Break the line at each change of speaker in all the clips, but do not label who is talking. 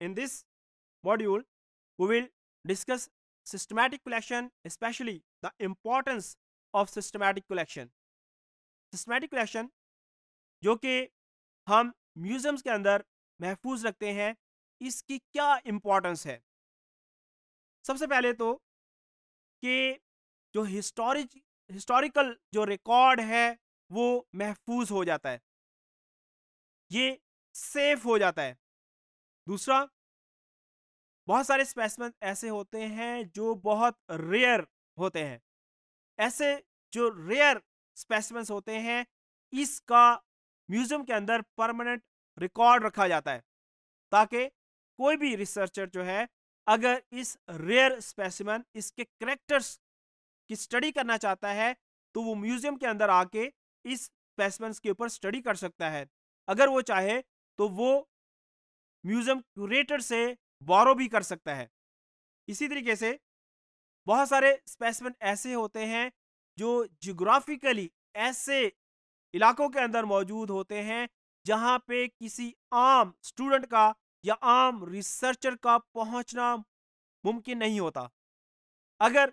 In this module, we will discuss systematic collection, especially the importance of systematic collection. systematic collection jo ki hum museums ke andar mehfooz rakhte hain iski kya importance hai sabse pehle to ki jo historic historical jo record hai वो महफूज हो जाता है ये safe हो जाता है दूसरा बहुत सारे स्पेसम ऐसे होते हैं जो बहुत रेयर होते हैं ऐसे जो रेयर स्पेसम होते हैं इसका म्यूजियम के अंदर परमानेंट रिकॉर्ड रखा जाता है ताकि कोई भी रिसर्चर जो है अगर इस रेयर स्पेसिमन इसके करेक्टर्स की स्टडी करना चाहता है तो वो म्यूजियम के अंदर आके इस स्पेसिमेंट्स के ऊपर स्टडी कर सकता है अगर वो चाहे तो वो म्यूजियम क्यूरेटर से बोरो भी कर सकता है इसी तरीके से बहुत सारे स्पेसिमेंट ऐसे होते हैं जो जोग्राफिकली ऐसे इलाकों के अंदर मौजूद होते हैं जहाँ पे किसी आम स्टूडेंट का या आम रिसर्चर का पहुँचना मुमकिन नहीं होता अगर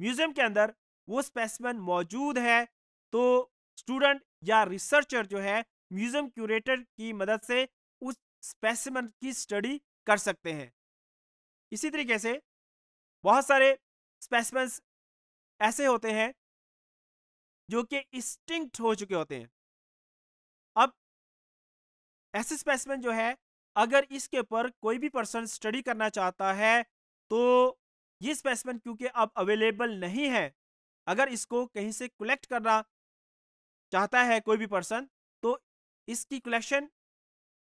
म्यूज़ियम के अंदर वो स्पेसिमेंट मौजूद है तो स्टूडेंट या रिसर्चर जो है म्यूज़ियम क्यूरेटर की मदद से स्पेसिमन की स्टडी कर सकते हैं इसी तरीके से बहुत सारे स्पेसिमेंस ऐसे होते हैं जो कि स्टिंक्ट हो चुके होते हैं अब ऐसे स्पेसिमेंट जो है अगर इसके ऊपर कोई भी पर्सन स्टडी करना चाहता है तो ये स्पेसिमेंट क्योंकि अब अवेलेबल नहीं है अगर इसको कहीं से कलेक्ट करना चाहता है कोई भी पर्सन तो इसकी कलेक्शन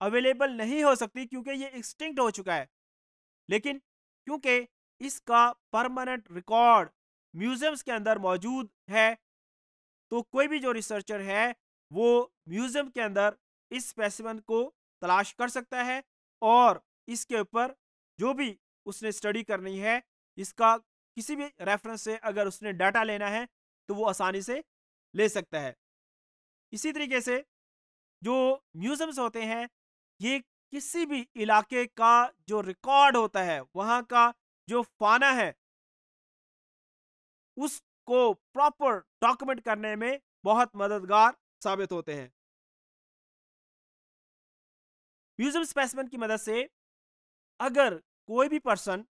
अवेलेबल नहीं हो सकती क्योंकि ये एक्सटिंक्ट हो चुका है लेकिन क्योंकि इसका परमानेंट रिकॉर्ड म्यूजियम्स के अंदर मौजूद है तो कोई भी जो रिसर्चर है वो म्यूजियम के अंदर इस स्पेसिमन को तलाश कर सकता है और इसके ऊपर जो भी उसने स्टडी करनी है इसका किसी भी रेफरेंस से अगर उसने डाटा लेना है तो वो आसानी से ले सकता है इसी तरीके से जो म्यूज़ियम्स होते हैं ये किसी भी इलाके का जो रिकॉर्ड होता है वहां का जो फाना है उसको प्रॉपर डॉक्यूमेंट करने में बहुत मददगार साबित होते हैं म्यूजियम स्पेसमेंट की मदद से अगर कोई भी पर्सन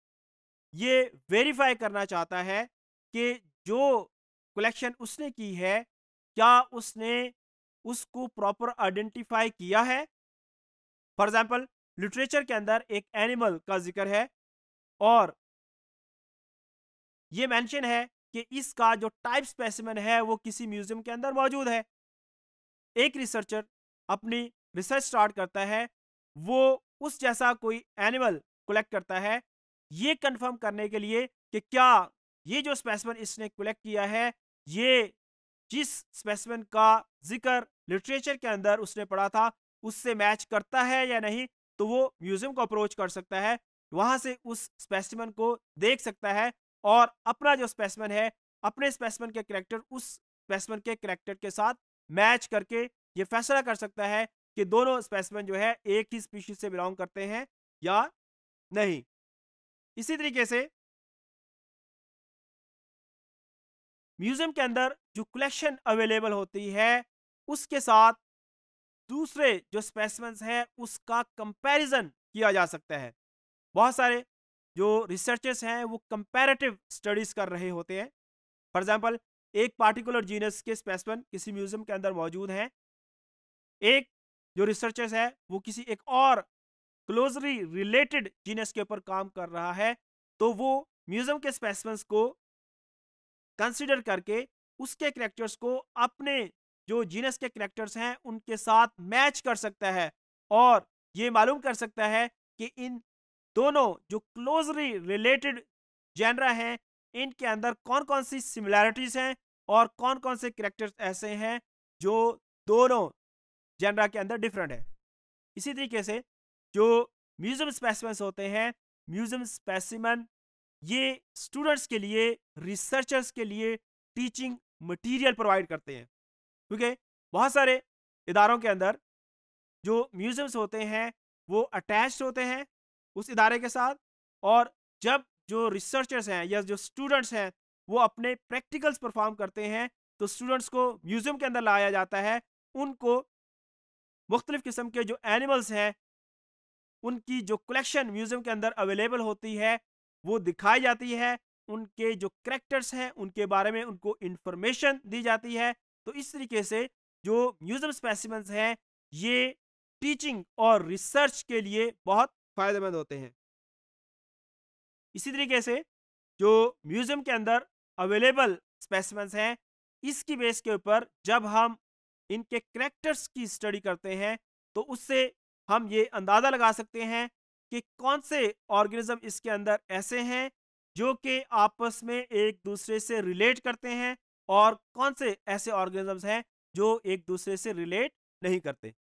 ये वेरीफाई करना चाहता है कि जो कलेक्शन उसने की है क्या उसने उसको प्रॉपर आइडेंटिफाई किया है फॉर एग्जाम्पल लिटरेचर के अंदर एक एनिमल का जिक्र है और ये मेंशन है कि इसका जो टाइप स्पेसिमन है वो किसी म्यूजियम के अंदर मौजूद है एक रिसर्चर अपनी रिसर्च स्टार्ट करता है वो उस जैसा कोई एनिमल कलेक्ट करता है ये कंफर्म करने के लिए कि क्या ये जो स्पेसिमन इसने कलेक्ट किया है ये जिस स्पेसिमन का जिक्र लिटरेचर के अंदर उसने पढ़ा था उससे मैच करता है या नहीं तो वो म्यूजियम को अप्रोच कर सकता है वहां से उस स्पेसिमन को देख सकता है और अपना जो स्पेसिमन है अपने स्पेसिमन के करेक्टर उस स्पेसिमन के करेक्टर के साथ मैच करके ये फैसला कर सकता है कि दोनों स्पेसिमन जो है एक ही स्पीशीज से बिलोंग करते हैं या नहीं इसी तरीके से म्यूजियम के अंदर जो कलेक्शन अवेलेबल होती है उसके साथ दूसरे जो स्पेसम हैं उसका कंपैरिजन किया जा सकता है बहुत सारे जो रिसर्चर्स हैं वो कंपैरेटिव स्टडीज़ कर रहे होते हैं फॉर एग्जाम्पल एक पार्टिकुलर जीनस के स्पेसिमन किसी म्यूजियम के अंदर मौजूद हैं एक जो रिसर्चर्स है वो किसी एक और क्लोजली रिलेटेड जीनस के ऊपर काम कर रहा है तो वो म्यूजियम के स्पेसिमेंस को कंसिडर करके उसके करेक्टर्स को अपने जो जीनस के करेक्टर्स हैं उनके साथ मैच कर सकता है और ये मालूम कर सकता है कि इन दोनों जो क्लोजली रिलेटेड जनरा हैं इनके अंदर कौन कौन सी सिमिलैरिटीज़ हैं और कौन कौन से करेक्टर्स ऐसे हैं जो दोनों जनरा के अंदर डिफरेंट है इसी तरीके से जो म्यूज़ियम स्पेसिमेंस होते हैं म्यूज़ियम स्पेसिमन ये स्टूडेंट्स के लिए रिसर्चर्स के लिए टीचिंग मटेरियल प्रोवाइड करते हैं क्योंकि बहुत सारे इदारों के अंदर जो म्यूज़ियम्स होते हैं वो अटैच होते हैं उस इदारे के साथ और जब जो रिसर्चर्स हैं या जो स्टूडेंट्स हैं वो अपने प्रैक्टिकल्स परफॉर्म करते हैं तो स्टूडेंट्स को म्यूज़ियम के अंदर लाया जाता है उनको मुख्तलिफ़ किस्म के जो एनिमल्स हैं उनकी जो कलेक्शन म्यूज़ियम के अंदर अवेलेबल होती है वो दिखाई जाती है उनके जो करेक्टर्स हैं उनके बारे में उनको इंफॉर्मेशन दी जाती है तो इस तरीके से जो म्यूजियम स्पेसिमेंस हैं ये टीचिंग और रिसर्च के लिए बहुत फ़ायदेमंद होते हैं इसी तरीके से जो म्यूज़ियम के अंदर अवेलेबल स्पेसिमेंस हैं इसकी बेस के ऊपर जब हम इनके करेक्टर्स की स्टडी करते हैं तो उससे हम ये अंदाज़ा लगा सकते हैं कि कौन से ऑर्गेनिज्म इसके अंदर ऐसे हैं जो कि आपस में एक दूसरे से रिलेट करते हैं और कौन से ऐसे ऑर्गेनिजम्स हैं जो एक दूसरे से रिलेट नहीं करते